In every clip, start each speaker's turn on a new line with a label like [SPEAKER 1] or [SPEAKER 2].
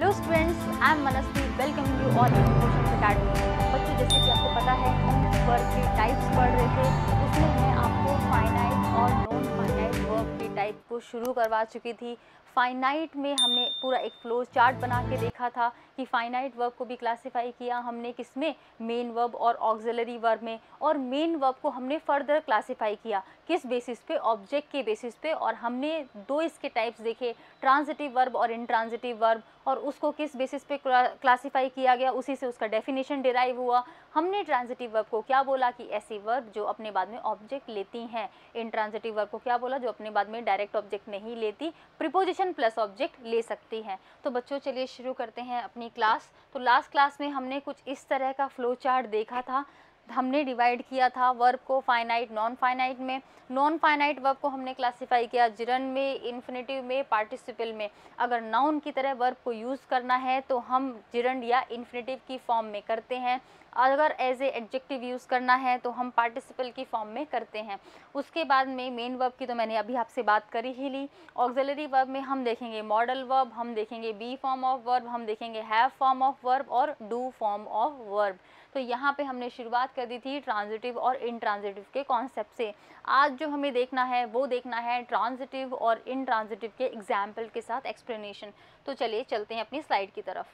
[SPEAKER 1] Hello students I am Manasvi welcome you all in question academy बच्चों जैसे कि आपको पता है हम वर्क के टाइप्स पढ़ रहे थे उसमें मैं आपको फाइनाइट और नॉन फाइनाइट वर्क के टाइप को शुरू करवा चुकी थी फाइनाइट में हमने पूरा एक फ्लो चार्ट बना के देखा था कि फाइनाइट वर्ब को भी क्लासीफाई किया हमने किस में मेन वर्ब और ऑक्सिलरी वर्ब में और मेन वर्ब को हमने फर्दर क्लासीफाई किया किस बेसिस पे ऑब्जेक्ट के बेसिस पे और हमने दो इसके टाइप्स देखे ट्रांजिटिव वर्ब और इंट्रांजिटिव वर्ब और उसको किस बेसिस पे क्लासीफाई किया गया उसी से उसका डेफिनेशन डिराइव हुआ हमने ट्रांजिटिव वर्ब को क्या बोला कि ऐसी वर्ब जो अपने बाद में ऑब्जेक्ट लेती हैं इंट्रांजिटिव वर्ब को क्या बोला जो अपने बाद में डायरेक्ट ऑब्जेक्ट नहीं लेती प्रिपोजिशन क्वेश्चन प्लस ऑब्जेक्ट ले सकती हैं तो बच्चों चलिए शुरू करते हैं अपनी क्लास तो लास्ट क्लास में हमने कुछ इस तरह का फ्लो चार्ट देखा था हमने डिवाइड किया था वर्ब को फाइनाइट नॉन फाइनाइट में नॉन फाइनाइट वर्ब को हमने क्लासीफाई किया जिरन में इन्फिनेटिव में पार्टिसिपल में अगर नाउन की तरह वर्ब को यूज़ करना है तो हम जिरन या इन्फिनेटिव की फॉर्म में करते हैं अगर एज ए एडजेक्टिव यूज़ करना है तो हम पार्टिसिपल की फॉर्म में करते हैं उसके बाद में मेन वर्ब की तो मैंने अभी आपसे बात करी ही ली ऑक्जलरी वर्ब में हम देखेंगे मॉडल वर्ब हम देखेंगे बी फॉर्म ऑफ वर्ब हम देखेंगे हैव फॉर्म ऑफ वर्ब और डू फॉर्म ऑफ वर्ब तो यहाँ पे हमने शुरुआत कर दी थी ट्रांजिटिव और इनट्रांजिटिव के कॉन्सेप्ट से आज जो हमें देखना है वो देखना है ट्रांजिटिव और इनट्रांजिटिव के एग्जाम्पल के साथ एक्सप्लेनेशन तो चलिए चलते हैं अपनी स्लाइड की तरफ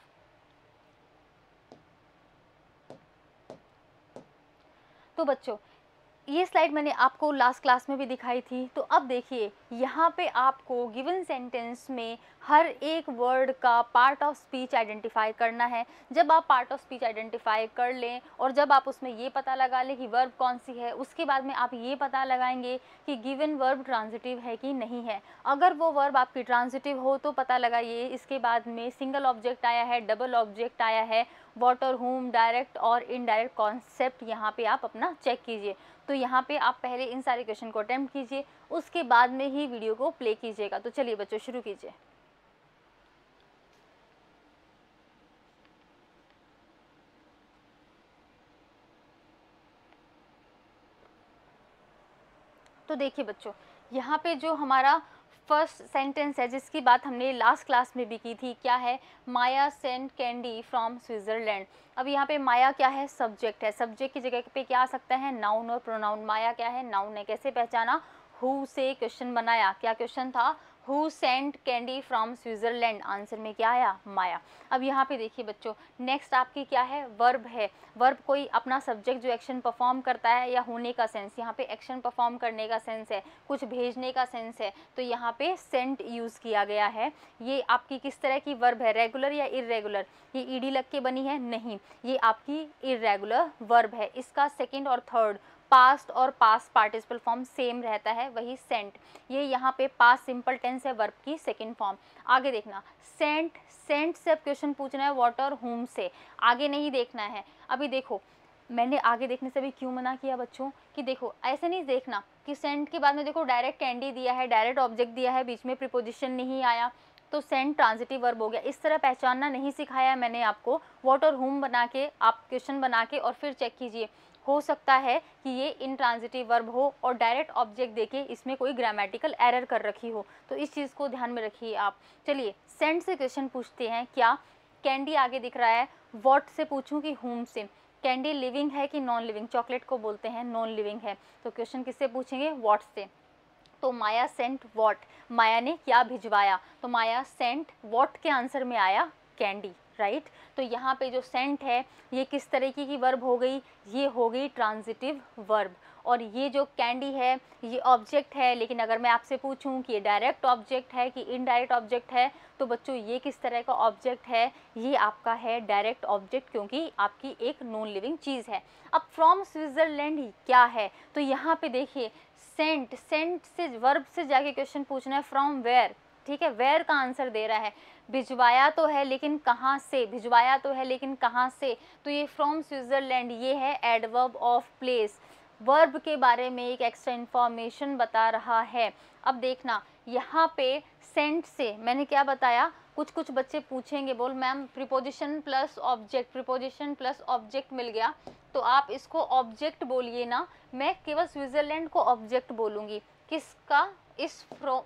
[SPEAKER 1] तो बच्चों ये स्लाइड मैंने आपको लास्ट क्लास में भी दिखाई थी तो अब देखिए यहाँ पे आपको गिवन सेंटेंस में हर एक वर्ड का पार्ट ऑफ स्पीच आइडेंटिफाई करना है जब आप पार्ट ऑफ स्पीच आइडेंटिफाई कर लें और जब आप उसमें ये पता लगा लें कि वर्ब कौन सी है उसके बाद में आप ये पता लगाएंगे कि गिवन वर्ब ट्रांजिटिव है कि नहीं है अगर वो वर्ब आपकी ट्रांजिटिव हो तो पता लगाइए इसके बाद में सिंगल ऑब्जेक्ट आया है डबल ऑब्जेक्ट आया है वॉट और होम डायरेक्ट और इनडायरेक्ट कॉन्सेप्ट यहाँ पे आप अपना चेक कीजिए तो यहाँ पे आप पहले इन सारे क्वेश्चन को अटैम्प्ट कीजिए उसके बाद में ही वीडियो को प्ले कीजिएगा तो चलिए बच्चों शुरू कीजिए तो देखिए बच्चों यहाँ पे जो हमारा फर्स्ट सेंटेंस है जिसकी बात हमने लास्ट क्लास में भी की थी क्या है Maya sent candy from Switzerland अब यहाँ पे माया क्या है सब्जेक्ट है सब्जेक्ट की जगह पे क्या आ सकता है नाउन और प्रोनाउन माया क्या है नाउन है कैसे पहचाना हु से क्वेश्चन बनाया क्या क्वेश्चन था who sent candy from Switzerland answer में क्या आया माया अब यहाँ पे देखिए बच्चों नेक्स्ट आपकी क्या है वर्ब है वर्ब कोई अपना सब्जेक्ट जो एक्शन परफॉर्म करता है या होने का सेंस यहाँ पे एक्शन परफॉर्म करने का सेंस है कुछ भेजने का सेंस है तो यहाँ पे सेंट यूज़ किया गया है ये आपकी किस तरह की वर्ब है रेगुलर या इरेगुलर ये ईडी लग के बनी है नहीं ये आपकी इरेगुलर वर्ब है इसका सेकेंड और थर्ड पास्ट और पास्ट पार्टिसिपल फॉर्म सेम रहता है वही सेंट ये यहाँ पे पास्ट सिंपल टेंस है वर्ब की सेकेंड फॉर्म आगे देखना सेंट सेंट से अब क्वेश्चन पूछना है वॉट और होम से आगे नहीं देखना है अभी देखो मैंने आगे देखने से भी क्यों मना किया बच्चों कि देखो ऐसे नहीं देखना कि सेंट के बाद में देखो डायरेक्ट कैंडी दिया है डायरेक्ट ऑब्जेक्ट दिया है बीच में प्रिपोजिशन नहीं आया तो सेंट ट्रांजिटिव वर्ब हो गया इस तरह पहचानना नहीं सिखाया मैंने आपको वॉट और होम बना के आप क्वेश्चन बना के और फिर चेक कीजिए हो सकता है कि ये इनट्रांजिटिव वर्ब हो और डायरेक्ट ऑब्जेक्ट देके इसमें कोई ग्रामेटिकल एरर कर रखी हो तो इस चीज़ को ध्यान में रखिए आप चलिए सेंड से क्वेश्चन पूछते हैं क्या कैंडी आगे दिख रहा है वॉट से पूछूं कि होम से कैंडी लिविंग है कि नॉन लिविंग चॉकलेट को बोलते हैं नॉन लिविंग है तो क्वेश्चन किससे पूछेंगे वॉट से तो माया सेंट वॉट माया ने क्या भिजवाया तो माया सेंट वॉट के आंसर में आया कैंडी राइट right? तो यहाँ पे जो सेंट है ये किस तरीके की वर्ब हो गई ये हो गई ट्रांजिटिव वर्ब और ये जो कैंडी है ये ऑब्जेक्ट है लेकिन अगर मैं आपसे पूछूं कि ये डायरेक्ट ऑब्जेक्ट है कि इनडायरेक्ट ऑब्जेक्ट है तो बच्चों ये किस तरह का ऑब्जेक्ट है ये आपका है डायरेक्ट ऑब्जेक्ट क्योंकि आपकी एक नॉन लिविंग चीज़ है अब फ्रॉम स्विट्ज़रलैंड क्या है तो यहाँ पे देखिए सेंट सेंट से वर्ब से जाके क्वेश्चन पूछना है फ्रॉम वेयर ठीक है वेयर का आंसर दे रहा है भिजवाया तो है लेकिन कहाँ से भिजवाया तो है लेकिन कहाँ से तो ये फ्रॉम स्विट्ज़रलैंड ये है एडवर्ब ऑफ प्लेस वर्ब के बारे में एक एक्स्ट्रा इन्फॉर्मेशन बता रहा है अब देखना यहाँ पे सेंट से मैंने क्या बताया कुछ कुछ बच्चे पूछेंगे बोल ma'am preposition plus object preposition plus object मिल गया तो आप इसको ऑब्जेक्ट बोलिए ना मैं केवल स्विट्ज़रलैंड को ऑब्जेक्ट बोलूँगी किसका इस फ्रो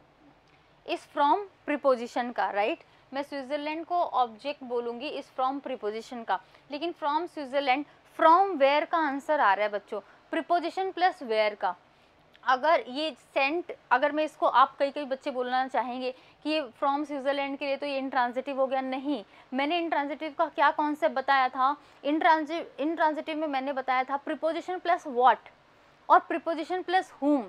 [SPEAKER 1] इस फ्रॉम प्रिपोजिशन का राइट right? मैं स्विट्ज़रलैंड को ऑब्जेक्ट बोलूंगी इस फ्रॉम प्रिपोजिशन का लेकिन फ्रॉम स्विट्ज़रलैंड फ्रॉम वेयर का आंसर आ रहा है बच्चों प्रिपोजिशन प्लस वेयर का अगर ये सेंट अगर मैं इसको आप कई कई बच्चे बोलना चाहेंगे कि ये फ्रॉम स्विट्ज़रलैंड के लिए तो ये इंट्रांजिटिव हो गया नहीं मैंने इंट्रांजिटिव का क्या कॉन्सेप्ट बताया था इन इंट्रांजिटिव में मैंने बताया था प्रिपोजिशन प्लस वॉट और प्रिपोजिशन प्लस हुम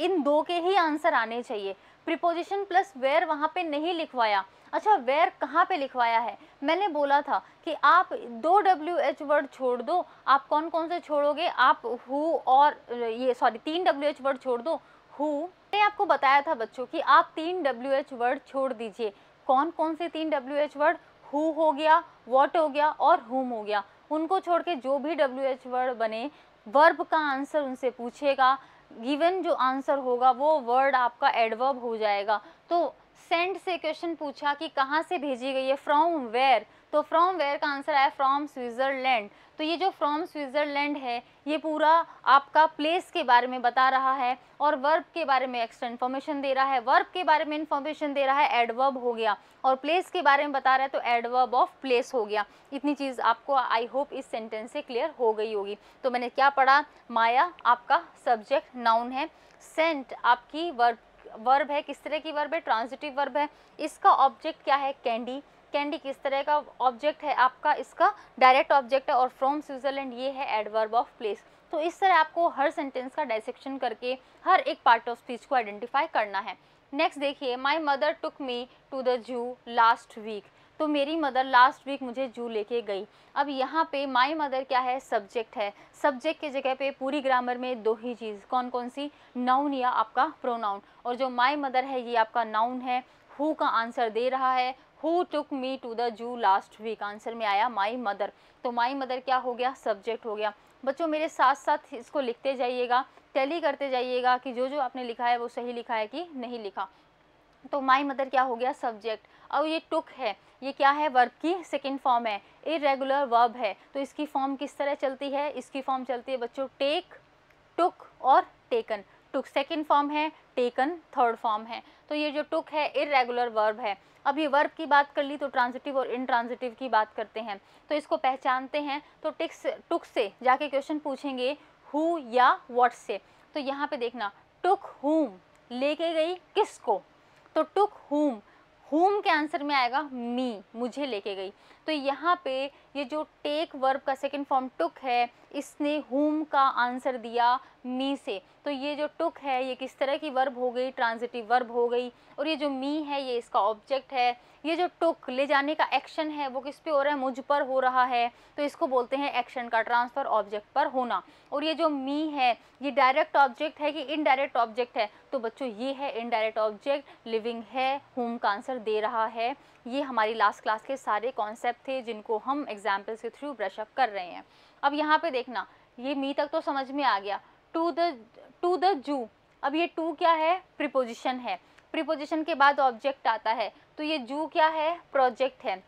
[SPEAKER 1] इन दो के ही आंसर आने चाहिए प्रिपोजिशन प्लस वेयर वहाँ पे नहीं लिखवाया अच्छा वेयर कहाँ पे लिखवाया है मैंने बोला था कि आप दो डब्ल्यू एच वर्ड छोड़ दो आप कौन कौन से छोड़ोगे आप हु और ये सॉरी तीन डब्ल्यू एच वर्ड छोड़ दो हु मैंने आपको बताया था बच्चों कि आप तीन डब्ल्यू एच वर्ड छोड़ दीजिए कौन कौन से तीन डब्ल्यू एच वर्ड हु हो गया वॉट हो गया और हुम हो गया उनको छोड़ के जो भी डब्ल्यू एच वर्ड बने वर्ब का आंसर उनसे पूछेगा गिवन जो आंसर होगा वो वर्ड आपका एडवर्ब हो जाएगा तो सेंड से क्वेश्चन पूछा कि कहाँ से भेजी गई है फ्रॉम वेयर तो फ्रॉम वेयर का आंसर आया फ्रॉम स्विट्ज़रलैंड तो ये जो फ्रॉम स्विट्ज़रलैंड है ये पूरा आपका प्लेस के बारे में बता रहा है और वर्ब के बारे में एक्स्ट्रा इन्फॉर्मेशन दे रहा है वर्ब के बारे में इन्फॉर्मेशन दे रहा है एडवर्ब हो गया और प्लेस के बारे में बता रहा है तो एडवर्ब ऑफ प्लेस हो गया इतनी चीज़ आपको आई होप इस सेंटेंस से क्लियर हो गई होगी तो मैंने क्या पढ़ा माया आपका सब्जेक्ट नाउन है सेंट आपकी वर्ब वर्ब है किस तरह की वर्ब है ट्रांजिटिव वर्ब है इसका ऑब्जेक्ट क्या है कैंडी कैंडी किस तरह का ऑब्जेक्ट है आपका इसका डायरेक्ट ऑब्जेक्ट है और फ्रॉम स्विट्जरलैंड ये है एडवर्ब ऑफ प्लेस तो इस तरह आपको हर सेंटेंस का डायसेक्शन करके हर एक पार्ट ऑफ स्पीच को आइडेंटिफाई करना है नेक्स्ट देखिए my mother took me to the zoo last week तो मेरी मदर लास्ट वीक मुझे जू लेके गई अब यहाँ पे माई मदर क्या है सब्जेक्ट है सब्जेक्ट के जगह पे पूरी ग्रामर में दो ही चीज़ कौन कौन सी नाउन या आपका प्रोनाउन और जो माई मदर है ये आपका नाउन है हु का आंसर दे रहा है who took me to the zoo last week answer में आया माई मदर तो माई मदर क्या हो गया सब्जेक्ट हो गया बच्चों मेरे साथ साथ इसको लिखते जाइएगा टैली करते जाइएगा कि जो जो आपने लिखा है वो सही लिखा है कि नहीं लिखा तो माई मदर क्या हो गया सब्जेक्ट और ये टुक है ये क्या है वर्ब की सेकेंड फॉर्म है इरेगुलर वर्ब है तो इसकी फॉर्म किस तरह चलती है इसकी फॉर्म चलती है बच्चों टेक टुक और टेकन टुक सेकेंड फॉर्म है टेकन थर्ड फॉर्म है तो ये जो टुक है इरेगुलर वर्ब है अभी वर्ब की बात कर ली तो ट्रांजिटिव और इनट्रांजिटिव की बात करते हैं तो इसको पहचानते हैं तो टिक्स टुक से जाके क्वेश्चन पूछेंगे हु या वट से तो यहाँ पे देखना टुक हुम लेके गई किसको तो टुक हुम होम के आंसर में आएगा मी मुझे लेके गई तो यहाँ पे ये जो टेक वर्ब का सेकेंड फॉर्म टुक है इसने हुम का आंसर दिया मी से तो ये जो टुक है ये किस तरह की वर्ब हो गई ट्रांजिटिव वर्ब हो गई और ये जो मी है ये इसका ऑब्जेक्ट है ये जो टुक ले जाने का एक्शन है वो किस पे हो रहा है मुझ पर हो रहा है तो इसको बोलते हैं एक्शन का ट्रांसफ़र ऑब्जेक्ट पर होना और ये जो मी है ये डायरेक्ट ऑब्जेक्ट है कि इनडायरेक्ट ऑब्जेक्ट है तो बच्चों ये है इनडायरेक्ट ऑब्जेक्ट लिविंग है होम का आंसर दे रहा है ये हमारी लास्ट क्लास के सारे कॉन्सेप्ट थे जिनको हम एग्जाम्पल्स के थ्रू ब्रशअप कर रहे हैं अब यहाँ पे देखना ये मी तक तो समझ में आ गया टू द टू द जू अब ये टू क्या है प्रिपोजिशन है प्रिपोजिशन के बाद ऑब्जेक्ट आता है तो ये जू क्या है प्रोजेक्ट है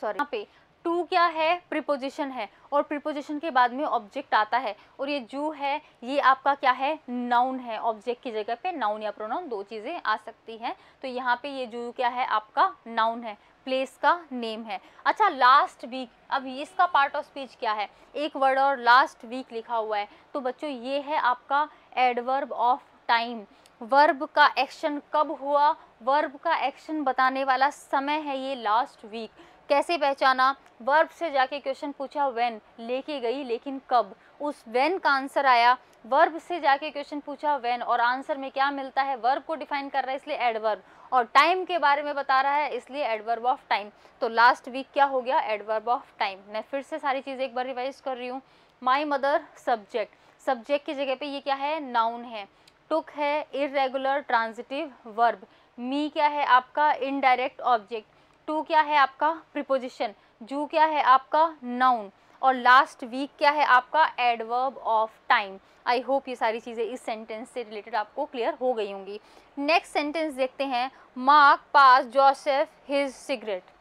[SPEAKER 1] सॉरी यहाँ पे टू क्या है प्रिपोजिशन है और प्रिपोजिशन के बाद में ऑब्जेक्ट आता है और ये जू है ये आपका क्या है नाउन है ऑब्जेक्ट की जगह पे नाउन या प्रोनाउन दो चीज़ें आ सकती हैं तो यहाँ पे ये जू क्या है आपका नाउन है प्लेस का नेम है अच्छा लास्ट वीक अब इसका पार्ट ऑफ स्पीच क्या है एक वर्ड और लास्ट वीक लिखा हुआ है तो बच्चों ये है आपका एडवर्ब ऑफ टाइम वर्ब का एक्शन कब हुआ वर्ब का एक्शन बताने वाला समय है ये लास्ट वीक कैसे पहचाना वर्ब से जाके क्वेश्चन पूछा वेन लेके गई लेकिन कब उस वेन का आंसर आया वर्ब से जाके क्वेश्चन पूछा वेन और आंसर में क्या मिलता है वर्ब को डिफाइन कर रहा है इसलिए एडवर्ब और टाइम के बारे में बता रहा है इसलिए एडवर्ब ऑफ टाइम तो लास्ट वीक क्या हो गया एडवर्ब ऑफ टाइम मैं फिर से सारी चीज़ें एक बार रिवाइज कर रही हूँ माई मदर सब्जेक्ट सब्जेक्ट की जगह पे ये क्या है नाउन है टुक है इरेगुलर ट्रांजिटिव वर्ब मी क्या है आपका इनडायरेक्ट ऑब्जेक्ट टू क्या है आपका प्रिपोजिशन जू क्या है आपका नाउन और लास्ट वीक क्या है आपका adverb of time I hope ये सारी चीज़ें इस सेंटेंस से रिलेटेड आपको क्लियर हो गई होंगी नेक्स्ट सेंटेंस देखते हैं Mark pass Joseph his cigarette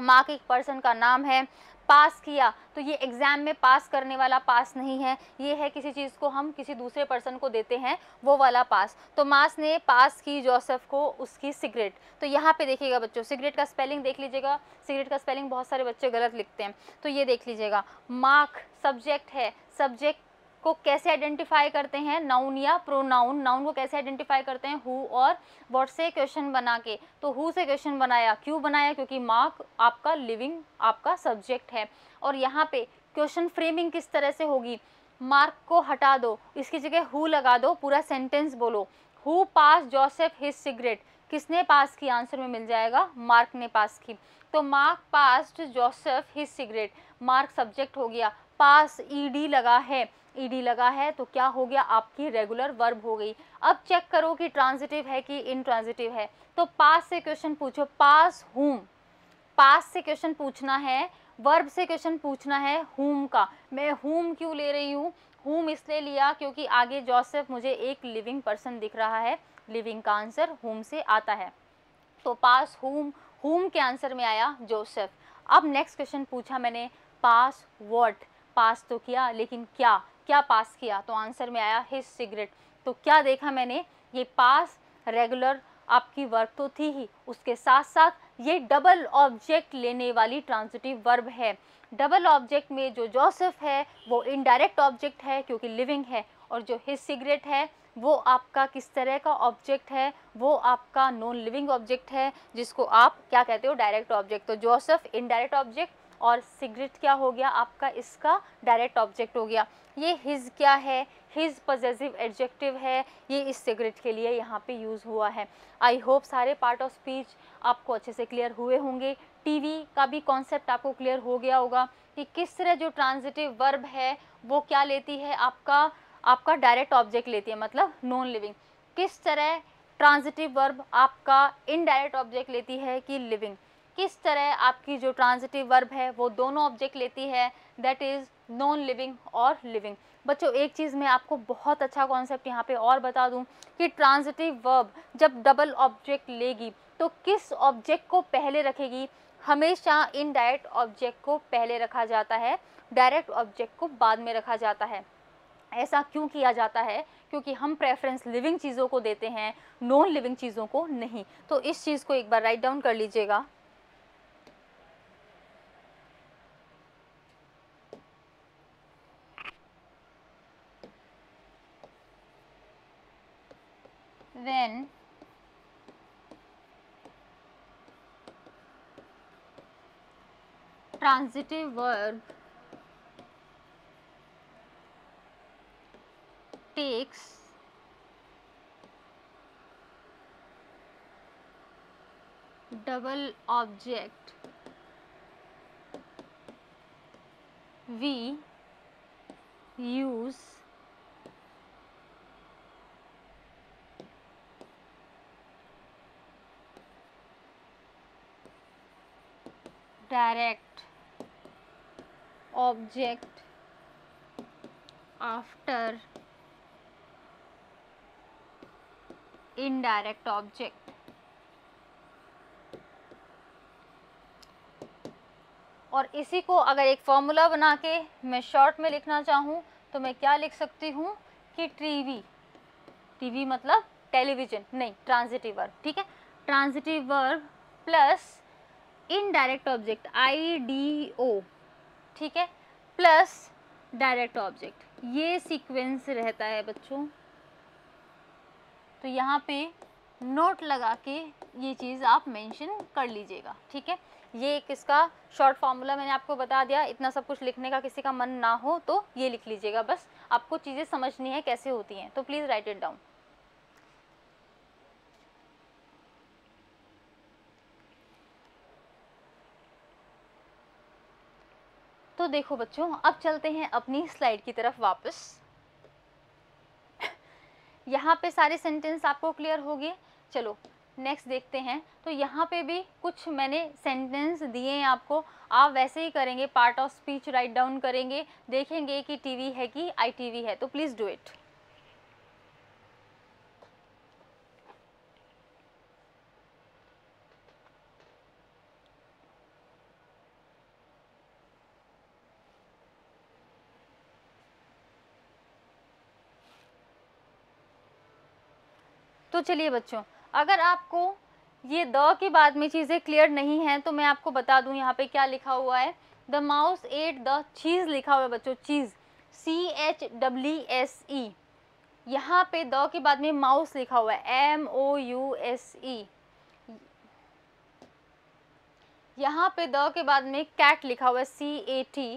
[SPEAKER 1] Mark एक पर्सन का नाम है पास किया तो ये एग्ज़ाम में पास करने वाला पास नहीं है ये है किसी चीज़ को हम किसी दूसरे पर्सन को देते हैं वो वाला पास तो मास ने पास की जोसेफ को उसकी सिगरेट तो यहाँ पे देखिएगा बच्चों सिगरेट का स्पेलिंग देख लीजिएगा सिगरेट का स्पेलिंग बहुत सारे बच्चे गलत लिखते हैं तो ये देख लीजिएगा मार्क सब्जेक्ट है सब्जेक्ट को कैसे आइडेंटिफाई करते हैं नाउन या प्रोनाउन नाउन को कैसे आइडेंटिफाई करते हैं हु और वॉट से क्वेश्चन बना के तो हु से क्वेश्चन बनाया क्यों बनाया क्योंकि मार्क आपका लिविंग आपका सब्जेक्ट है और यहाँ पे क्वेश्चन फ्रेमिंग किस तरह से होगी मार्क को हटा दो इसकी जगह हु लगा दो पूरा सेंटेंस बोलो who pass Joseph his cigarette किसने पास की आंसर में मिल जाएगा मार्क ने पास की तो Mark past Joseph his cigarette Mark subject हो गया पास ईडी e लगा है ईडी e लगा है तो क्या हो गया आपकी रेगुलर वर्ब हो गई अब चेक करो कि ट्रांजिटिव है कि इनट्रांजिटिव है तो पास से क्वेश्चन पूछो पास हुम पास से क्वेश्चन पूछना है वर्ब से क्वेश्चन पूछना है हुम का मैं हुम क्यों ले रही हूँ हुम इसलिए लिया क्योंकि आगे जोसेफ मुझे एक लिविंग पर्सन दिख रहा है लिविंग का आंसर हुम से आता है तो पास हुम हुम के आंसर में आया जोसेफ अब नेक्स्ट क्वेश्चन पूछा मैंने पास वॉट पास तो किया लेकिन क्या क्या पास किया तो आंसर में आया हिज सिगरेट तो क्या देखा मैंने ये पास रेगुलर आपकी वर्ब तो थी ही उसके साथ साथ ये डबल ऑब्जेक्ट लेने वाली ट्रांजिटिव वर्ब है डबल ऑब्जेक्ट में जो जोसेफ है वो इनडायरेक्ट ऑब्जेक्ट है क्योंकि लिविंग है और जो हिज सिगरेट है वो आपका किस तरह का ऑब्जेक्ट है वो आपका नॉन लिविंग ऑब्जेक्ट है जिसको आप क्या कहते हो डायरेक्ट ऑब्जेक्ट तो जोसेफ इनडायरेक्ट ऑब्जेक्ट और सिगरेट क्या हो गया आपका इसका डायरेक्ट ऑब्जेक्ट हो गया ये हिज क्या है हिज पजेसिव एडजेक्टिव है ये इस सिगरेट के लिए यहाँ पे यूज़ हुआ है आई होप सारे पार्ट ऑफ स्पीच आपको अच्छे से क्लियर हुए होंगे टीवी का भी कॉन्सेप्ट आपको क्लियर हो गया होगा कि किस तरह जो ट्रांजिटिव वर्ब है वो क्या लेती है आपका आपका डायरेक्ट ऑब्जेक्ट लेती है मतलब नॉन लिविंग किस तरह ट्रांजिटिव वर्ब आपका इनडायरेक्ट ऑब्जेक्ट लेती है कि लिविंग किस तरह आपकी जो ट्रांजिटिव वर्ब है वो दोनों ऑब्जेक्ट लेती है दैट इज़ नॉन लिविंग और लिविंग बच्चों एक चीज़ मैं आपको बहुत अच्छा कॉन्सेप्ट यहाँ पे और बता दूँ कि ट्रांजिटिव वर्ब जब डबल ऑब्जेक्ट लेगी तो किस ऑब्जेक्ट को पहले रखेगी हमेशा इनडायरेक्ट ऑब्जेक्ट को पहले रखा जाता है डायरेक्ट ऑब्जेक्ट को बाद में रखा जाता है ऐसा क्यों किया जाता है क्योंकि हम प्रेफरेंस लिविंग चीज़ों को देते हैं नॉन लिविंग चीज़ों को नहीं तो इस चीज़ को एक बार राइट डाउन कर लीजिएगा when transitive verb takes double object we use direct object after indirect object और इसी को अगर एक फॉर्मूला बना के मैं शॉर्ट में लिखना चाहूँ तो मैं क्या लिख सकती हूँ कि टीवी टीवी मतलब टेलीविज़न नहीं ट्रांजिटिव वर्ब ठीक है transitive verb plus indirect object I D O ठीक है प्लस डायरेक्ट ऑब्जेक्ट ये सीक्वेंस रहता है बच्चों तो यहाँ पे नोट लगा के ये चीज़ आप मेंशन कर लीजिएगा ठीक है ये एक इसका शॉर्ट फार्मूला मैंने आपको बता दिया इतना सब कुछ लिखने का किसी का मन ना हो तो ये लिख लीजिएगा बस आपको चीज़ें समझनी है कैसे होती हैं तो प्लीज़ राइट इट डाउन तो देखो बच्चों अब चलते हैं अपनी स्लाइड की तरफ वापस यहाँ पे सारे सेंटेंस आपको क्लियर हो गए चलो नेक्स्ट देखते हैं तो यहाँ पे भी कुछ मैंने सेंटेंस दिए हैं आपको आप वैसे ही करेंगे part of speech write down करेंगे देखेंगे कि टीवी है कि आईटीवी है तो प्लीज़ डू इट तो चलिए बच्चों अगर आपको ये द के बाद में चीज़ें क्लियर नहीं हैं तो मैं आपको बता दूं यहाँ पे क्या लिखा हुआ है the mouse ate the cheese लिखा हुआ है बच्चों cheese C H W S E यहाँ पे द के बाद में माउस लिखा हुआ है M O U S E यहाँ पे द के बाद में कैट लिखा हुआ है सी ए टी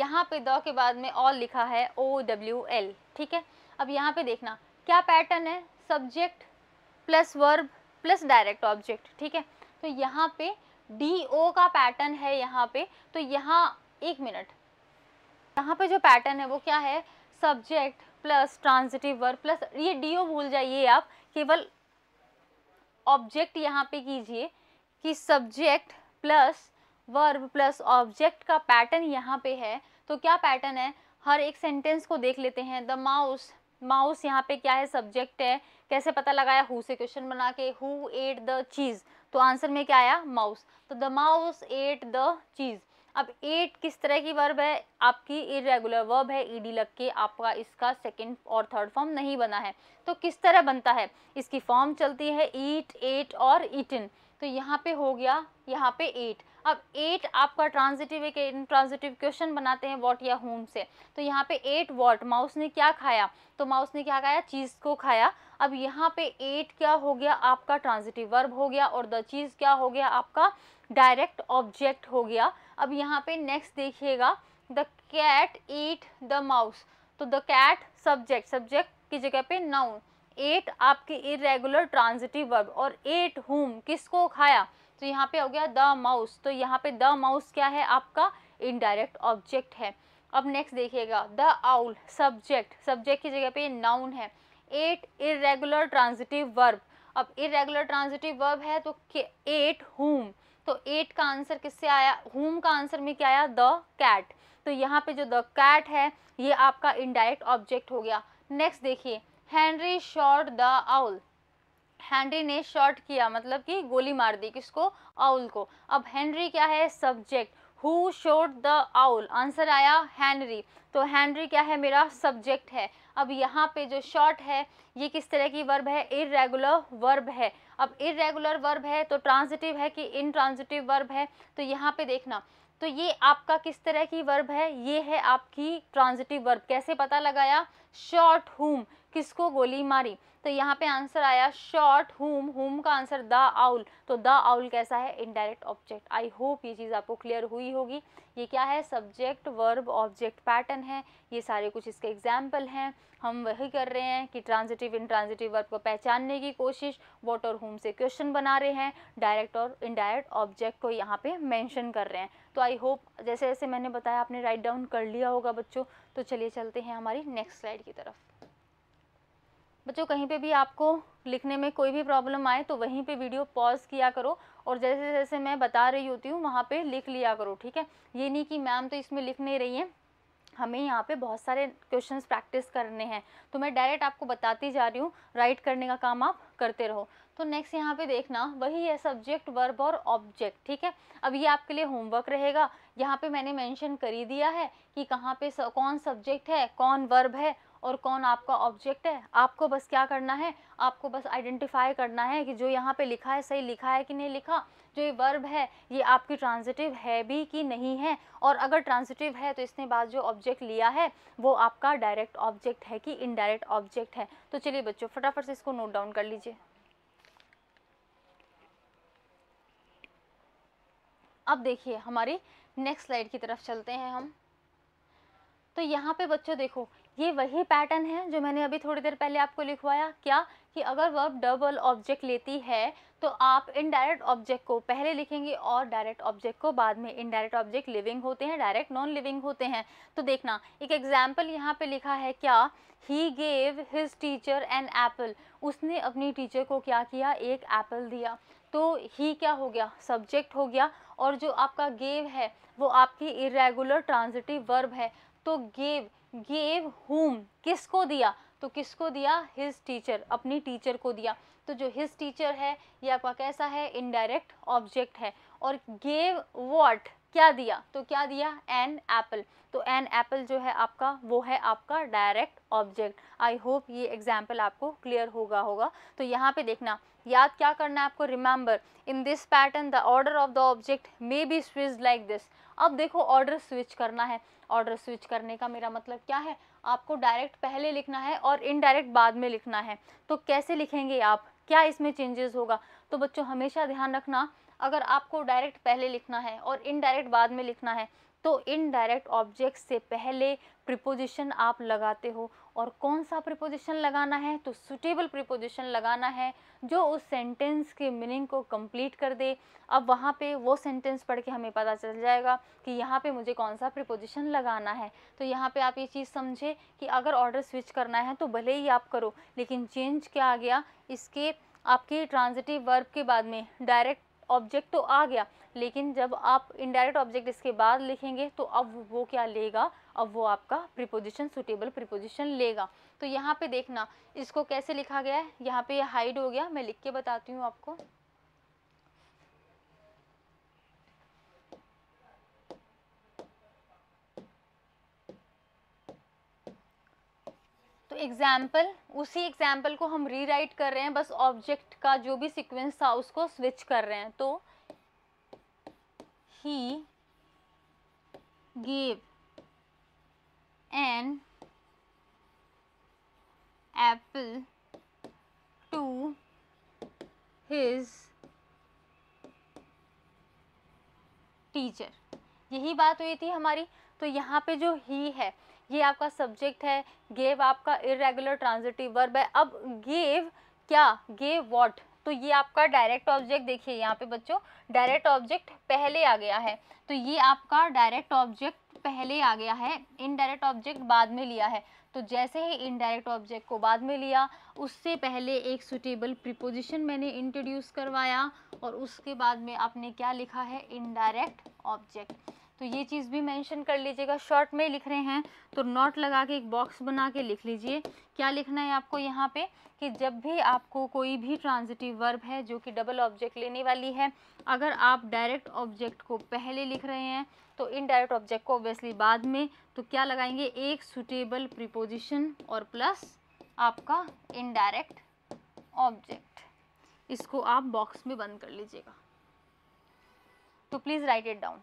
[SPEAKER 1] यहाँ पे द के बाद में ऑल लिखा है ओ डब्ल्यू एल ठीक है अब यहाँ पे देखना क्या पैटर्न है subject plus verb plus direct object ठीक है तो यहाँ पे डी ओ का पैटर्न है यहाँ पे तो यहाँ एक मिनट यहाँ पे जो पैटर्न है वो क्या है subject plus transitive verb plus ये डी ओ भूल जाइए आप केवल ऑब्जेक्ट यहाँ पे कीजिए कि subject plus verb plus object का पैटर्न यहाँ पे है तो क्या पैटर्न है हर एक सेंटेंस को देख लेते हैं द माउस माउस यहाँ पे क्या है सब्जेक्ट है कैसे पता लगाया हु से क्वेश्चन बना के हु एट द चीज़ तो आंसर में क्या आया माउस तो the mouse ate the cheese अब एट किस तरह की वर्ब है आपकी इरेगुलर वर्ब है ईडी लग के आपका इसका सेकंड और थर्ड फॉर्म नहीं बना है तो किस तरह बनता है इसकी फॉर्म चलती है ईट एट और ईटन तो यहाँ पे हो गया यहाँ पे एट अब एट आपका ट्रांजिटिव एक ट्रांजिटिव क्वेश्चन बनाते हैं वॉट या होम से तो यहाँ पे एट वॉट माउस ने क्या खाया तो माउस ने क्या खाया चीज़ को खाया अब यहाँ पे एट क्या हो गया आपका ट्रांजिटिव वर्ब हो गया और द चीज़ क्या हो गया आपका डायरेक्ट ऑब्जेक्ट हो गया अब यहाँ पे नेक्स्ट देखिएगा the cat eat the mouse तो द कैट सब्जेक्ट सब्जेक्ट की जगह पे नाउन एट आपके इरेगुलर ट्रांजिटिव वर्ब और एट होम किसको खाया तो यहाँ पे हो गया द माउस तो यहाँ पे द माउस क्या है आपका इनडायरेक्ट ऑब्जेक्ट है अब नेक्स्ट देखिएगा द आउल सब्जेक्ट सब्जेक्ट की जगह पे नाउन है एट इरेगुलर ट्रांजिटिव वर्ब अब इरेगुलर ट्रांजिटिव वर्ब है तो एट हुम तो एट का आंसर किससे आया हुम का आंसर में क्या आया द कैट तो यहाँ पे जो द कैट है ये आपका इनडायरेक्ट ऑब्जेक्ट हो गया नेक्स्ट देखिए Henry shot the owl Henry ने शॉर्ट किया मतलब कि गोली मार दी किसको आउल को अब हैंनरी क्या है subject who shot the owl answer आया हैनरी तो हैंनरी क्या है मेरा सब्जेक्ट है अब यहाँ पे जो शॉर्ट है ये किस तरह की वर्ब है इरेगुलर वर्ब है अब इरेगुलर वर्ब है तो ट्रांजिटिव है कि इन ट्रांजिटिव वर्ब है तो यहाँ पे देखना तो ये आपका किस तरह की वर्ब है ये है आपकी ट्रांजिटिव वर्ब कैसे पता लगाया शॉर्ट हुम किसको गोली मारी तो यहाँ पे आंसर आया शॉर्ट हुम हुम का आंसर द आउल तो द आउल कैसा है इनडायरेक्ट ऑब्जेक्ट आई होप ये चीज़ आपको क्लियर हुई होगी ये क्या है सब्जेक्ट वर्ब ऑब्जेक्ट पैटर्न है ये सारे कुछ इसके एग्जाम्पल हैं हम वही कर रहे हैं कि ट्रांजिटिव इन ट्रांजिटिव वर्ब को पहचानने की कोशिश वॉट और होम से क्वेश्चन बना रहे हैं डायरेक्ट और इनडायरेक्ट ऑब्जेक्ट को यहाँ पे मेंशन कर रहे हैं तो आई होप जैसे जैसे मैंने बताया आपने राइट डाउन कर लिया होगा बच्चों तो चलिए चलते हैं हमारी नेक्स्ट स्लाइड की तरफ बच्चों कहीं पे भी आपको लिखने में कोई भी प्रॉब्लम आए तो वहीं पे वीडियो पॉज किया करो और जैसे जैसे मैं बता रही होती हूँ वहाँ पे लिख लिया करो ठीक है ये नहीं कि मैम तो इसमें लिख नहीं रही हैं हमें यहाँ पे बहुत सारे क्वेश्चंस प्रैक्टिस करने हैं तो मैं डायरेक्ट आपको बताती जा रही हूँ राइट करने का काम आप करते रहो तो नेक्स्ट यहाँ पे देखना वही है सब्जेक्ट वर्ब और ऑब्जेक्ट ठीक है अब ये आपके लिए होमवर्क रहेगा यहाँ पे मैंने मेंशन कर ही दिया है कि कहाँ पे कौन सब्जेक्ट है कौन वर्ब है और कौन आपका ऑब्जेक्ट है आपको बस क्या करना है आपको बस आइडेंटिफाई करना है कि जो यहाँ पे लिखा है सही लिखा है कि नहीं लिखा जो ये वर्ब है ये आपकी ट्रांजिटिव है भी कि नहीं है और अगर ट्रांजिटिव है तो इसने बाद जो ऑब्जेक्ट लिया है वो आपका डायरेक्ट ऑब्जेक्ट है कि इनडायरेक्ट ऑब्जेक्ट है तो चलिए बच्चों फटाफट से इसको नोट डाउन कर लीजिए अब देखिए हमारी नेक्स्ट स्लाइड की तरफ चलते हैं हम तो यहाँ पे बच्चों देखो ये वही पैटर्न है जो मैंने अभी थोड़ी देर पहले आपको लिखवाया क्या कि अगर वर्ब डबल ऑब्जेक्ट लेती है तो आप इनडायरेक्ट ऑब्जेक्ट को पहले लिखेंगे और डायरेक्ट ऑब्जेक्ट को बाद में इनडायरेक्ट ऑब्जेक्ट लिविंग होते हैं डायरेक्ट नॉन लिविंग होते हैं तो देखना एक एग्जाम्पल यहाँ पे लिखा है क्या he gave his teacher an apple उसने अपनी टीचर को क्या किया एक एप्पल दिया तो ही क्या हो गया सब्जेक्ट हो गया और जो आपका गेव है वो आपकी इरेगुलर ट्रांजिटिव वर्ब है तो गेव गेव होम किसको दिया तो किसको दिया हिज टीचर अपनी टीचर को दिया तो जो हिज टीचर है ये आपका कैसा है इनडायरेक्ट ऑब्जेक्ट है और गेव वॉट क्या दिया तो क्या दिया एन एप्पल तो एन एप्पल जो है आपका वो है आपका डायरेक्ट ऑब्जेक्ट आई होप ये एग्जाम्पल आपको क्लियर होगा होगा तो यहाँ पे देखना याद क्या करना है आपको remember in this pattern the order of the object may be switched like this अब देखो ऑर्डर स्विच करना है ऑर्डर स्विच करने का मेरा मतलब क्या है आपको डायरेक्ट पहले लिखना है और इनडायरेक्ट बाद में लिखना है तो कैसे लिखेंगे आप क्या इसमें चेंजेस होगा तो बच्चों हमेशा ध्यान रखना अगर आपको डायरेक्ट पहले लिखना है और इनडायरेक्ट बाद में लिखना है तो इनडायरेक्ट ऑब्जेक्ट से पहले प्रिपोजिशन आप लगाते हो और कौन सा प्रिपोजिशन लगाना है तो सुटेबल प्रिपोजिशन लगाना है जो उस सेंटेंस के मीनिंग को कंप्लीट कर दे अब वहाँ पे वो सेंटेंस पढ़ के हमें पता चल जाएगा कि यहाँ पे मुझे कौन सा प्रिपोजिशन लगाना है तो यहाँ पे आप ये चीज़ समझे कि अगर ऑर्डर स्विच करना है तो भले ही आप करो लेकिन चेंज क्या आ गया इसके आपके ट्रांजिटिव वर्ब के बाद में डायरेक्ट ऑब्जेक्ट तो आ गया लेकिन जब आप इनडायरेक्ट ऑब्जेक्ट इसके बाद लिखेंगे तो अब वो क्या लेगा अब वो आपका प्रिपोजिशन सुटेबल प्रिपोजिशन लेगा तो यहाँ पे देखना इसको कैसे लिखा गया है यहाँ पे हाइड हो गया मैं लिख के बताती हूँ आपको तो एग्जाम्पल उसी एग्जाम्पल को हम रीराइट कर रहे हैं बस ऑब्जेक्ट का जो भी सिक्वेंस था उसको स्विच कर रहे हैं तो he gave an apple to his teacher यही बात हुई थी हमारी तो यहाँ पे जो ही है ये आपका सब्जेक्ट है गेव आपका इरेगुलर ट्रांजिटिव वर्ब है अब गेव क्या गेव वॉट तो ये आपका डायरेक्ट ऑब्जेक्ट देखिए यहाँ पे बच्चों डायरेक्ट ऑब्जेक्ट पहले आ गया है तो ये आपका डायरेक्ट ऑब्जेक्ट पहले आ गया है इनडायरेक्ट ऑब्जेक्ट बाद में लिया है तो जैसे ही इनडायरेक्ट ऑब्जेक्ट को बाद में लिया उससे पहले एक सुटेबल प्रिपोजिशन मैंने इंट्रोड्यूस करवाया और उसके बाद में आपने क्या लिखा है इनडायरेक्ट ऑब्जेक्ट तो ये चीज़ भी मेंशन कर लीजिएगा शॉर्ट में लिख रहे हैं तो नोट लगा के एक बॉक्स बना के लिख लीजिए क्या लिखना है आपको यहाँ पे कि जब भी आपको कोई भी ट्रांजिटिव वर्ब है जो कि डबल ऑब्जेक्ट लेने वाली है अगर आप डायरेक्ट ऑब्जेक्ट को पहले लिख रहे हैं तो इनडायरेक्ट ऑब्जेक्ट को ऑब्वियसली बाद में तो क्या लगाएंगे एक सुटेबल प्रिपोजिशन और प्लस आपका इनडायरेक्ट ऑब्जेक्ट इसको आप बॉक्स में बंद कर लीजिएगा तो प्लीज़ राइट इट डाउन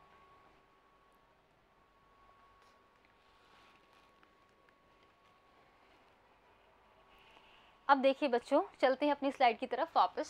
[SPEAKER 1] अब देखिए बच्चों चलते हैं अपनी स्लाइड की तरफ वापस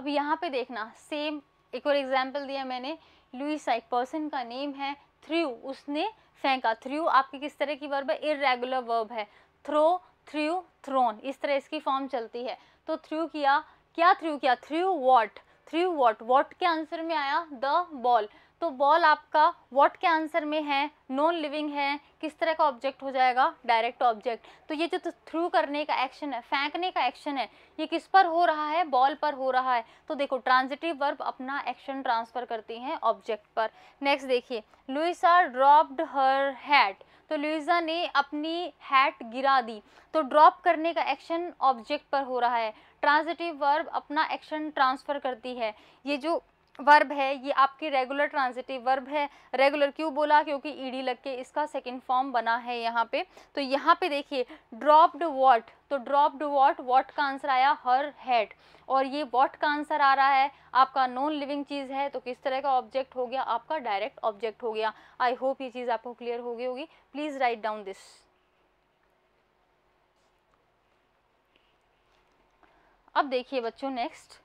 [SPEAKER 1] अब यहाँ पे देखना सेम एक और एग्जाम्पल दिया मैंने लुइस एक पर्सन का नेम है थ्रू उसने फेंका थ्रू आपकी किस तरह की वर्ब है इरेगुलर वर्ब है थ्रो थ्रू थ्रोन इस तरह इसकी फॉर्म चलती है तो थ्रू किया क्या थ्रू किया threw what threw what what के आंसर में आया द बॉल तो बॉल आपका वॉट के आंसर में है नॉन लिविंग है किस तरह का ऑब्जेक्ट हो जाएगा डायरेक्ट ऑब्जेक्ट तो ये जो थ्रू करने का एक्शन है फेंकने का एक्शन है ये किस पर हो रहा है बॉल पर हो रहा है तो देखो ट्रांजिटिव वर्ब अपना एक्शन ट्रांसफ़र करती हैं ऑब्जेक्ट पर नेक्स्ट देखिए लुइसा ड्रॉप्ड हर हैट तो लुइजा ने अपनी हैट गिरा दी तो ड्रॉप करने का एक्शन ऑब्जेक्ट पर हो रहा है ट्रांजिटिव वर्ब अपना एक्शन ट्रांसफ़र करती है ये जो वर्ब है ये आपकी रेगुलर ट्रांजिटिव वर्ब है रेगुलर क्यों बोला क्योंकि ईडी लग के इसका सेकंड फॉर्म बना है यहाँ पे तो यहाँ पे देखिए ड्रॉप्ड व्हाट तो ड्रॉप्ड वॉट व्हाट का आंसर आया हर हेड और ये वॉट का आंसर आ रहा है आपका नॉन लिविंग चीज़ है तो किस तरह का ऑब्जेक्ट हो गया आपका डायरेक्ट ऑब्जेक्ट हो गया आई होप ये चीज़ आपको क्लियर हो गई होगी प्लीज़ राइट डाउन दिस अब देखिए बच्चों नेक्स्ट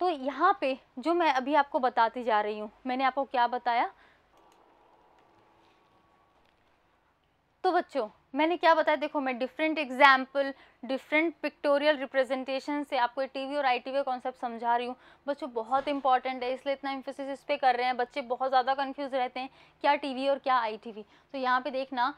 [SPEAKER 1] तो यहाँ पे जो मैं अभी आपको बताती जा रही हूँ मैंने आपको क्या बताया तो बच्चों मैंने क्या बताया देखो मैं different example different pictorial representation से आपको टीवी और का कॉन्सेप्ट समझा रही हूँ बच्चों बहुत इंपॉर्टेंट है इसलिए इतना इम्फोसिस इस पर कर रहे हैं बच्चे बहुत ज़्यादा कंफ्यूज रहते हैं क्या टीवी और क्या आईटीवी तो यहाँ पे देखना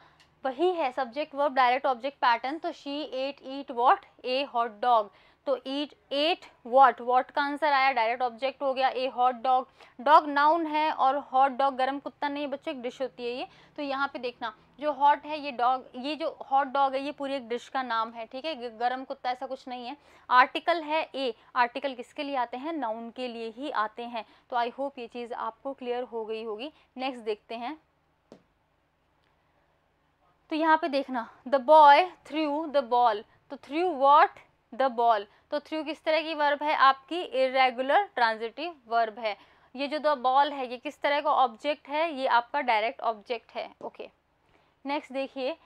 [SPEAKER 1] वही है subject verb direct object pattern तो she ate eat what a hot dog तो ईट एट वॉट वॉट का आंसर आया डायरेक्ट ऑब्जेक्ट हो गया a hot dog dog noun है और हॉट डॉग गर्म कुत्ता नहीं बच्चों एक डिश होती है ये तो यहाँ पे देखना जो हॉट है ये डॉग ये जो हॉट डॉग है ये पूरी एक डिश का नाम है ठीक है गर्म कुत्ता ऐसा कुछ नहीं है आर्टिकल है ए आर्टिकल किसके लिए आते हैं नाउन के लिए ही आते हैं तो आई होप ये चीज़ आपको क्लियर हो गई होगी नेक्स्ट देखते हैं तो यहाँ पे देखना the boy threw the ball तो थ्रू वॉट द बॉल तो थ्रू किस तरह की वर्ब है आपकी इरेगुलर ट्रांजिटिव वर्ब है ये जो द बॉल है ये किस तरह का ऑब्जेक्ट है ये आपका डायरेक्ट ऑब्जेक्ट है ओके नेक्स्ट देखिए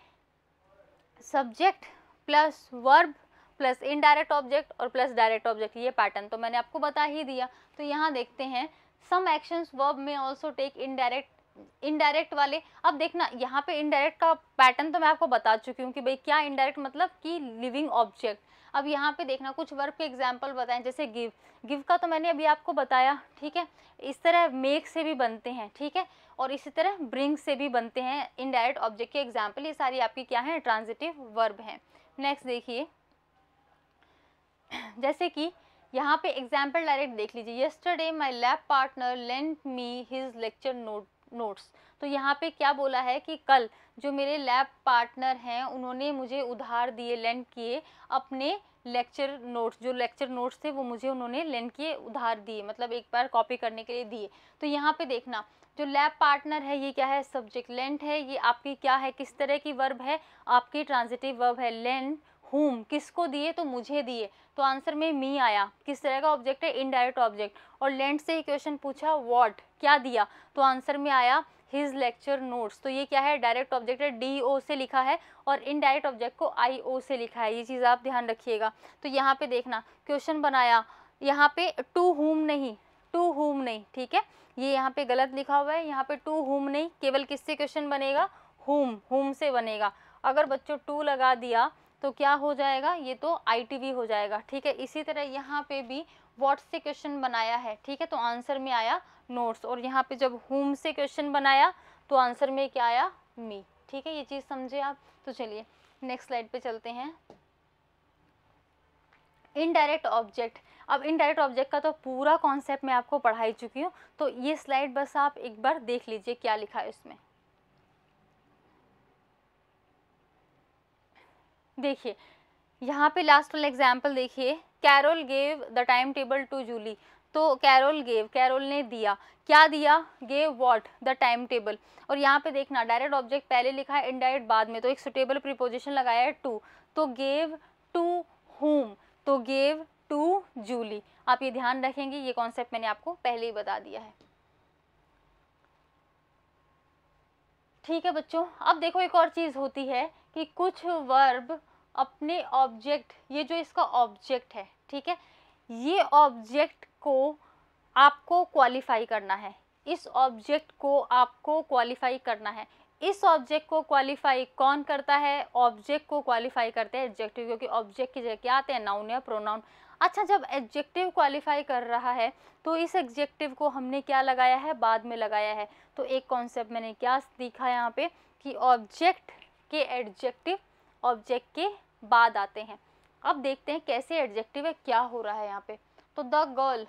[SPEAKER 1] subject plus verb plus indirect object और प्लस डायरेक्ट ऑब्जेक्ट ये पैटर्न तो मैंने आपको बता ही दिया तो यहाँ देखते हैं सम एक्शंस वर्ब में ऑल्सो टेक इनडायरेक्ट इनडायरेक्ट वाले अब देखना यहाँ पे इनडायरेक्ट का पैटर्न तो मैं आपको बता चुकी हूँ कि भाई क्या इनडायरेक्ट मतलब कि लिविंग ऑब्जेक्ट अब यहाँ पे देखना कुछ वर्ब के एग्जाम्पल बताएं जैसे गिव गिव का तो मैंने अभी आपको बताया ठीक है इस तरह मेक से भी बनते हैं ठीक है और इसी तरह ब्रिंग से भी बनते हैं इनडायरेक्ट ऑब्जेक्ट के एग्जाम्पल ये सारी आपकी क्या है ट्रांजिटिव वर्ब हैं नेक्स्ट देखिए जैसे कि यहाँ पे एग्जाम्पल डायरेक्ट देख लीजिए yesterday my lab partner lent me his lecture note notes तो यहाँ पे क्या बोला है कि कल जो मेरे लैब पार्टनर हैं उन्होंने मुझे उधार दिए लेंड किए अपने लेक्चर नोट्स जो लेक्चर नोट्स थे वो मुझे उन्होंने लेंड किए उधार दिए मतलब एक बार कॉपी करने के लिए दिए तो यहाँ पे देखना जो लैब पार्टनर है ये क्या है सब्जेक्ट लेंट है ये आपकी क्या है किस तरह की वर्ब है आपकी ट्रांजिटिव वर्ब है लेंट हुम किसको दिए तो मुझे दिए तो आंसर में मी आया किस तरह का ऑब्जेक्ट है इनडायरेक्ट ऑब्जेक्ट और लेंट से ही क्वेश्चन पूछा व्हाट क्या दिया तो आंसर में आया हिज लेक्चर नोट्स तो ये क्या है डायरेक्ट ऑब्जेक्ट है डी ओ से लिखा है और इनडायरेक्ट ऑब्जेक्ट को आई ओ से लिखा है ये चीज़ आप ध्यान रखिएगा तो यहाँ पे देखना क्वेश्चन बनाया यहाँ पे टू होम नहीं टू होम नहीं ठीक है ये यहाँ पे गलत लिखा हुआ है यहाँ पे टू होम नहीं केवल किससे क्वेश्चन बनेगा होम होम से बनेगा अगर बच्चों टू लगा दिया तो क्या हो जाएगा ये तो आई हो जाएगा ठीक है इसी तरह यहाँ पे भी वॉट से क्वेश्चन बनाया है ठीक है तो आंसर में आया नोट्स और यहाँ पे जब होम से क्वेश्चन बनाया तो आंसर में क्या आया मी ठीक है ये चीज़ समझे आप तो चलिए नेक्स्ट स्लाइड पे चलते हैं इनडायरेक्ट ऑब्जेक्ट अब इनडायरेक्ट ऑब्जेक्ट का तो पूरा कॉन्सेप्ट मैं आपको पढ़ाई चुकी हूँ तो ये स्लाइड बस आप एक बार देख लीजिए क्या लिखा है इसमें देखिए यहाँ पे लास्ट वाला एग्जाम्पल देखिए Carol gave the time table to Julie तो कैरोल गेव कैरोल ने दिया क्या दिया gave what the time table और यहाँ पे देखना डायरेक्ट ऑब्जेक्ट पहले लिखा है इनडायरेक्ट बाद में तो एक सुटेबल प्रिपोजिशन लगाया है टू तो गेव टू होम तो गेव टू जूली आप ये ध्यान रखेंगे ये कॉन्सेप्ट मैंने आपको पहले ही बता दिया है ठीक है बच्चों अब देखो एक और चीज़ होती है कि कुछ वर्ब अपने ऑब्जेक्ट ये जो इसका ऑब्जेक्ट है ठीक है ये ऑब्जेक्ट को आपको क्वालिफाई करना है इस ऑब्जेक्ट को आपको क्वालिफाई करना है इस ऑब्जेक्ट को क्वालिफाई कौन करता है ऑब्जेक्ट को क्वालिफाई करते हैं एडजेक्टिव क्योंकि ऑब्जेक्ट की जगह क्या आते हैं नाउन या प्रोनाउन अच्छा जब एडजेक्टिव क्वालिफाई कर रहा है तो इस एडजेक्टिव को हमने क्या लगाया है बाद में लगाया है तो एक कॉन्सेप्ट मैंने क्या सीखा यहाँ पे कि ऑब्जेक्ट के एडजेक्टिव ऑब्जेक्ट के बाद आते हैं अब देखते हैं कैसे एडजेक्टिव है क्या हो रहा है यहाँ पे तो द गर्ल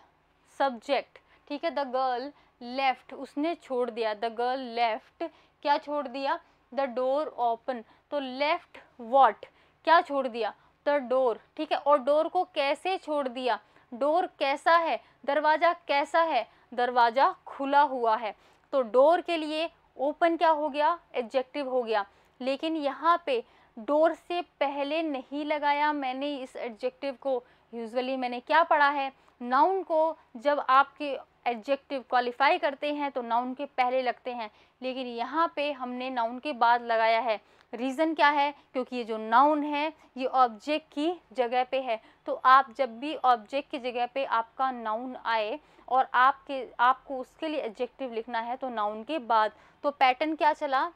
[SPEAKER 1] सब्जेक्ट ठीक है द गर्ल लेफ्ट उसने छोड़ दिया द गर्ल लेफ्ट क्या छोड़ दिया द डोर ओपन तो लेफ्ट वॉट क्या छोड़ दिया द डोर ठीक है और डोर को कैसे छोड़ दिया डोर कैसा है दरवाज़ा कैसा है दरवाज़ा खुला हुआ है तो डोर के लिए ओपन क्या हो गया एडजेक्टिव हो गया लेकिन यहाँ पे डोर से पहले नहीं लगाया मैंने इस एडजेक्टिव को यूजुअली मैंने क्या पढ़ा है नाउन को जब आपके एडजेक्टिव क्वालिफाई करते हैं तो नाउन के पहले लगते हैं लेकिन यहाँ पे हमने नाउन के बाद लगाया है रीज़न क्या है क्योंकि ये जो नाउन है ये ऑब्जेक्ट की जगह पे है तो आप जब भी ऑब्जेक्ट की जगह पे आपका नाउन आए और आपके आपको उसके लिए एडजेक्टिव लिखना है तो नाउन के बाद तो पैटर्न क्या चला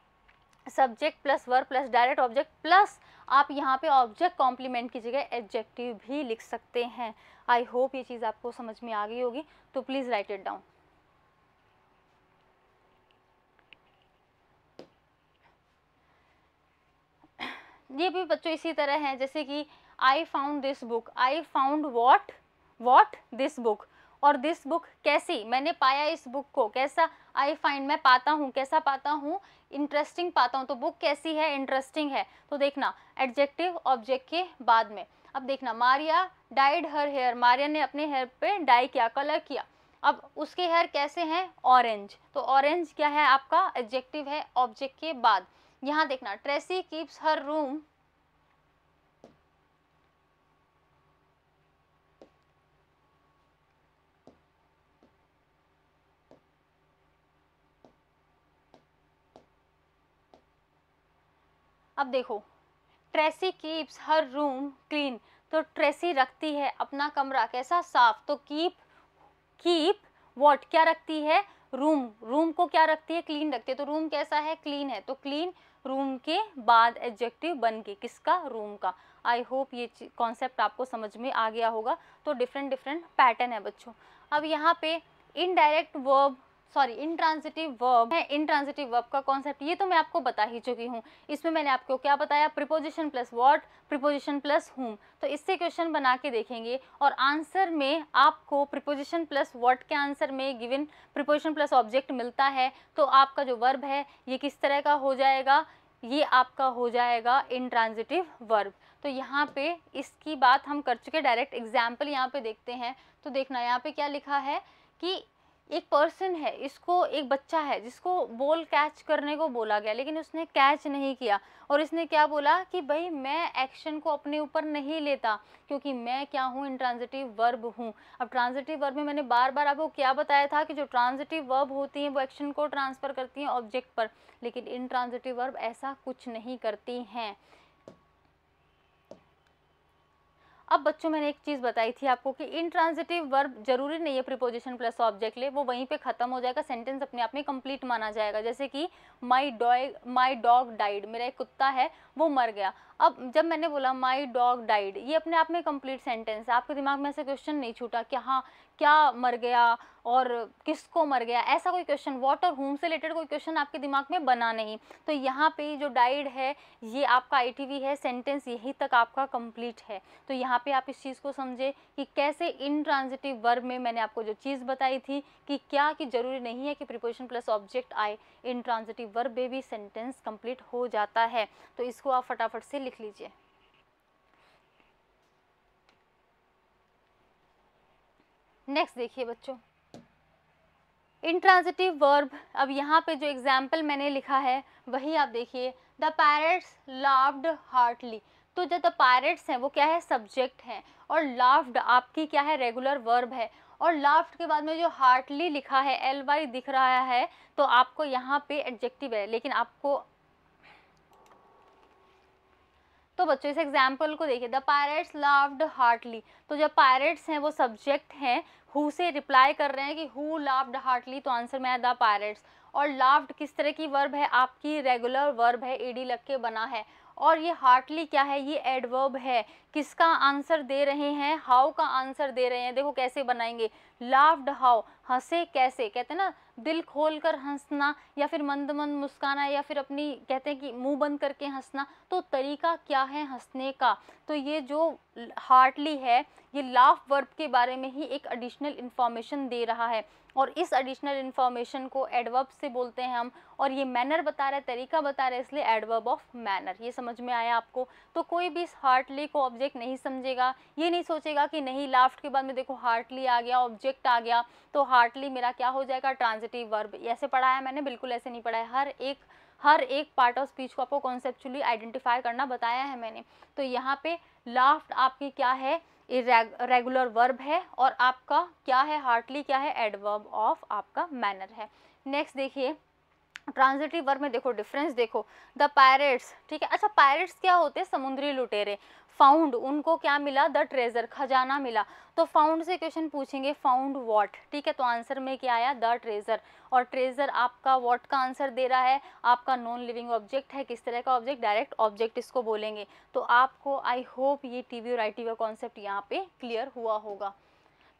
[SPEAKER 1] subject plus verb plus direct object plus आप यहाँ पे ऑब्जेक्ट कॉम्प्लीमेंट की जगह एडजेक्टिव भी लिख सकते हैं आई होप ये चीज़ आपको समझ में आ गई होगी तो प्लीज़ राइट इट डाउन ये भी बच्चों इसी तरह है जैसे कि I found this book I found what what this book और दिस बुक कैसी मैंने पाया इस बुक को कैसा आई फाइंड मैं पाता हूँ कैसा पाता हूँ इंटरेस्टिंग पाता हूँ तो बुक कैसी है इंटरेस्टिंग है तो देखना एडजेक्टिव ऑब्जेक्ट के बाद में अब देखना Maria dyed her hair Maria ने अपने हेयर पे डाई किया कलर किया अब उसके हेयर कैसे हैं ऑरेंज तो ऑरेंज क्या है आपका एडजेक्टिव है ऑब्जेक्ट के बाद यहाँ देखना ट्रेसी कीप्स हर रूम अब देखो Tracy keeps her room clean तो ट्रेसी रखती है अपना कमरा कैसा साफ तो कीप कीप वॉट क्या रखती है रूम रूम को क्या रखती है क्लीन रखती है तो रूम कैसा है क्लीन है तो क्लीन रूम के बाद एडजेक्टिव बन के किसका रूम का आई होप ये कॉन्सेप्ट आपको समझ में आ गया होगा तो डिफरेंट डिफरेंट पैटर्न है बच्चों अब यहाँ पे indirect verb sorry intransitive verb है इंट्रांजिटिव वर्ब का कॉन्सेप्ट ये तो मैं आपको बता ही चुकी हूँ इसमें मैंने आपको क्या बताया preposition plus what preposition plus whom तो इससे क्वेश्चन बना के देखेंगे और आंसर में आपको प्रिपोजिशन प्लस वॉट के आंसर में गिवन प्रिपोजिशन प्लस ऑब्जेक्ट मिलता है तो आपका जो वर्ब है ये किस तरह का हो जाएगा ये आपका हो जाएगा इंट्रांजिटिव वर्ब तो यहाँ पे इसकी बात हम कर चुके डायरेक्ट एग्जाम्पल यहाँ पे देखते हैं तो देखना यहाँ पे क्या लिखा है कि एक पर्सन है इसको एक बच्चा है जिसको बॉल कैच करने को बोला गया लेकिन उसने कैच नहीं किया और इसने क्या बोला कि भाई मैं एक्शन को अपने ऊपर नहीं लेता क्योंकि मैं क्या हूँ इंट्रांजिटिव वर्ब हूँ अब ट्रांजिटिव वर्ब में मैंने बार बार आपको क्या बताया था कि जो ट्रांजिटिव वर्ब होती हैं वो एक्शन को ट्रांसफ़र करती हैं ऑब्जेक्ट पर लेकिन इंट्रांजिटिव वर्ब ऐसा कुछ नहीं करती हैं अब बच्चों मैंने एक चीज़ बताई थी आपको कि इनट्रांजिटिव वर्ब जरूरी नहीं है प्रिपोजिशन प्लस ऑब्जेक्ट ले वो वहीं पे ख़त्म हो जाएगा सेंटेंस अपने आप में कंप्लीट माना जाएगा जैसे कि my dog my dog died मेरा एक कुत्ता है वो मर गया अब जब मैंने बोला माई डॉग डाइड ये अपने आप में कम्प्लीट सेंटेंस है आपके दिमाग में ऐसा क्वेश्चन नहीं छूटा कि हाँ क्या मर गया और किसको मर गया ऐसा कोई क्वेश्चन वॉट और होम से रिलेटेड कोई क्वेश्चन आपके दिमाग में बना नहीं तो यहाँ पे जो डाइड है ये आपका आई है सेंटेंस यहीं तक आपका कंप्लीट है तो यहाँ पे आप इस चीज़ को समझे कि कैसे इनट्रांजिटिव वर्ब में मैंने आपको जो चीज़ बताई थी कि क्या कि ज़रूरी नहीं है कि प्रिपोजिशन प्लस ऑब्जेक्ट आए इनट्रांजिटिव वर्ब में भी सेंटेंस कम्प्लीट हो जाता है तो इसको आप फटाफट से लिख लीजिए नेक्स्ट देखिए बच्चों इंट्रांजिटिव वर्ब अब यहाँ पे जो एग्जाम्पल मैंने लिखा है वही आप देखिए द पैरट्स लाव्ड हार्टली तो जो द पैरट्स हैं वो क्या है सब्जेक्ट हैं और लाव्ड आपकी क्या है रेगुलर वर्ब है और लाफ्ट के बाद में जो हार्टली लिखा है एल वाई दिख रहा है तो आपको यहाँ पे एडजेक्टिव है लेकिन आपको तो बच्चों इस एग्जाम्पल को देखिए द पायरेट्स लाव्ड हार्टली तो जब पायरेट्स हैं वो सब्जेक्ट हैं हु से रिप्लाई कर रहे हैं कि हु लाव्ड हार्टली तो आंसर में है द पायरेट्स और लव्ड किस तरह की वर्ब है आपकी रेगुलर वर्ब है ईडी लग के बना है और ये हार्टली क्या है ये एडवर्ब है किसका आंसर दे रहे हैं हाउ का आंसर दे रहे हैं देखो कैसे बनाएंगे लाफ्ड हाउ हंसे कैसे कहते हैं ना दिल खोल कर हंसना या फिर मंद मंद मुस्काना या फिर अपनी कहते हैं कि मुंह बंद करके हंसना तो तरीका क्या है हंसने का तो ये जो हार्टली है ये लाफ वर्ब के बारे में ही एक एडिशनल इन्फॉर्मेशन दे रहा है और इस एडिशनल इन्फॉर्मेशन को एडवर्ब से बोलते हैं हम और ये मैनर बता रहा है तरीका बता रहा है इसलिए एडवर्ब ऑफ मैनर ये समझ में आया आपको तो कोई भी इस हार्टली को ऑब्जेक्ट नहीं समझेगा ये नहीं सोचेगा कि नहीं लाफ्ट के बाद में देखो हार्टली आ गया ऑब्जेक्ट आ गया तो हार्टली मेरा क्या हो जाएगा ट्रांजिटिव वर्ब ऐसे पढ़ाया मैंने बिल्कुल ऐसे नहीं पढ़ाया हर एक हर एक पार्ट ऑफ स्पीच को आपको कॉन्सेप्चुअली आइडेंटिफाई करना बताया है मैंने तो यहाँ पे लाफ्ट आपकी क्या है रेगुलर वर्ब है और आपका क्या है हार्टली क्या है एडवर्ब ऑफ आपका मैनर है नेक्स्ट देखिए ट्रांजिटिव वर्ब में देखो डिफरेंस देखो द पायरेट्स ठीक है अच्छा पायरेट्स क्या होते हैं समुद्री लुटेरे फाउंड उनको क्या मिला द ट्रेजर खजाना मिला तो फाउंड से क्वेश्चन पूछेंगे फाउंड वॉट ठीक है तो आंसर में क्या आया द ट्रेजर और ट्रेजर आपका वॉट का आंसर दे रहा है आपका नॉन लिविंग ऑब्जेक्ट है किस तरह का ऑब्जेक्ट डायरेक्ट ऑब्जेक्ट इसको बोलेंगे तो आपको आई होप ये टीवी और आई टी का कॉन्सेप्ट यहाँ पे क्लियर हुआ होगा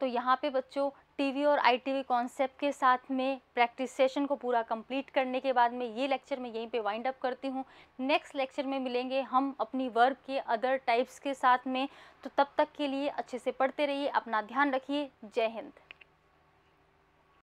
[SPEAKER 1] तो यहाँ पे बच्चों टीवी और आईटीवी कॉन्सेप्ट के साथ में प्रैक्टिस सेशन को पूरा कंप्लीट करने के बाद में ये लेक्चर में यहीं पे वाइंड अप करती हूँ नेक्स्ट लेक्चर में मिलेंगे हम अपनी वर्ब के अदर टाइप्स के साथ में तो तब तक के लिए अच्छे से पढ़ते रहिए अपना ध्यान रखिए जय हिंद